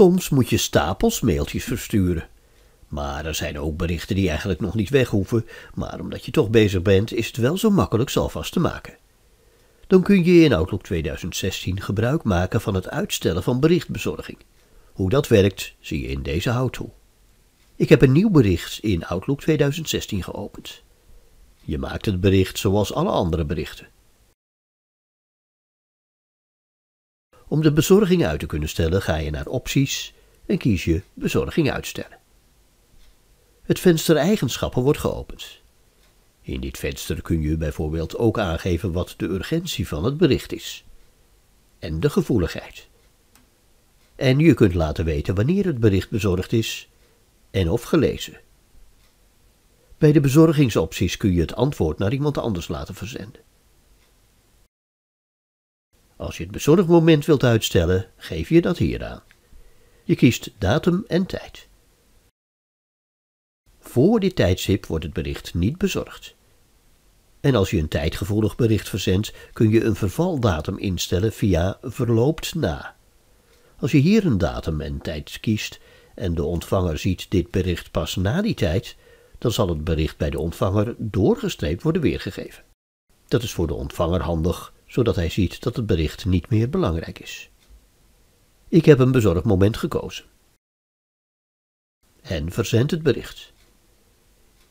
Soms moet je stapels mailtjes versturen. Maar er zijn ook berichten die eigenlijk nog niet weg hoeven, maar omdat je toch bezig bent, is het wel zo makkelijk alvast te maken. Dan kun je in Outlook 2016 gebruik maken van het uitstellen van berichtbezorging. Hoe dat werkt, zie je in deze houttool. Ik heb een nieuw bericht in Outlook 2016 geopend. Je maakt het bericht zoals alle andere berichten. Om de bezorging uit te kunnen stellen ga je naar opties en kies je bezorging uitstellen. Het venster eigenschappen wordt geopend. In dit venster kun je bijvoorbeeld ook aangeven wat de urgentie van het bericht is. En de gevoeligheid. En je kunt laten weten wanneer het bericht bezorgd is en of gelezen. Bij de bezorgingsopties kun je het antwoord naar iemand anders laten verzenden. Als je het bezorgmoment wilt uitstellen, geef je dat hier aan. Je kiest datum en tijd. Voor dit tijdstip wordt het bericht niet bezorgd. En als je een tijdgevoelig bericht verzendt, kun je een vervaldatum instellen via verloopt na. Als je hier een datum en tijd kiest en de ontvanger ziet dit bericht pas na die tijd, dan zal het bericht bij de ontvanger doorgestreept worden weergegeven. Dat is voor de ontvanger handig, zodat hij ziet dat het bericht niet meer belangrijk is. Ik heb een bezorgd moment gekozen. En verzend het bericht.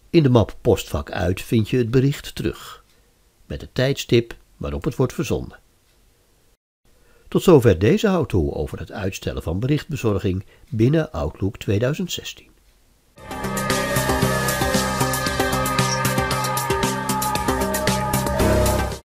In de map Postvak uit vind je het bericht terug, met het tijdstip waarop het wordt verzonden. Tot zover deze houttoe over het uitstellen van berichtbezorging binnen Outlook 2016.